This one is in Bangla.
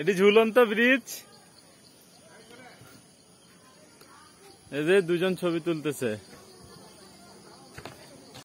এটি ঝুলন্ত ব্রিজ এদের দুজন ছবি তুলতেছে